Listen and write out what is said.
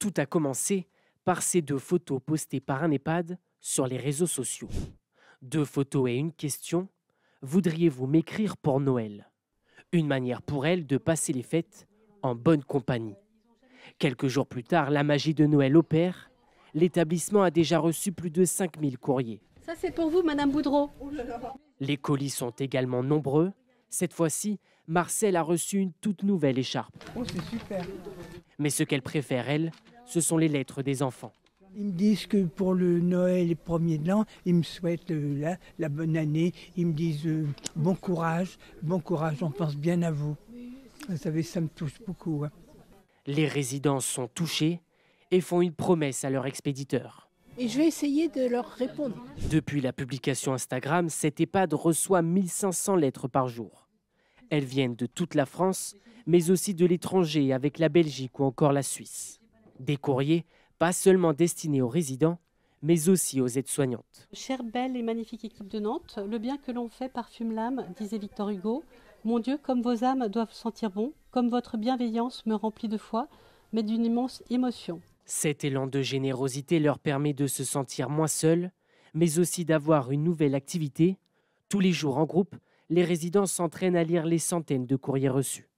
Tout a commencé par ces deux photos postées par un EHPAD sur les réseaux sociaux. Deux photos et une question. Voudriez-vous m'écrire pour Noël Une manière pour elle de passer les fêtes en bonne compagnie. Quelques jours plus tard, la magie de Noël opère. L'établissement a déjà reçu plus de 5000 courriers. Ça c'est pour vous, Madame Boudreau. Oh les colis sont également nombreux. Cette fois-ci, Marcel a reçu une toute nouvelle écharpe. Oh, Mais ce qu'elle préfère, elle, ce sont les lettres des enfants. Ils me disent que pour le Noël et premier de l'an, ils me souhaitent euh, la, bonne année. Ils me disent euh, bon courage, bon courage, on pense bien à vous. Vous savez, ça me touche beaucoup. Hein. Les résidents sont touchés et font une promesse à leur expéditeur. Et je vais essayer de leur répondre. Depuis la publication Instagram, cet EHPAD reçoit 1500 lettres par jour. Elles viennent de toute la France, mais aussi de l'étranger avec la Belgique ou encore la Suisse. Des courriers pas seulement destinés aux résidents, mais aussi aux aides-soignantes. Chère belle et magnifique équipe de Nantes, le bien que l'on fait parfume l'âme, disait Victor Hugo. Mon Dieu, comme vos âmes doivent sentir bon, comme votre bienveillance me remplit de foi, mais d'une immense émotion. Cet élan de générosité leur permet de se sentir moins seuls, mais aussi d'avoir une nouvelle activité. Tous les jours en groupe, les résidents s'entraînent à lire les centaines de courriers reçus.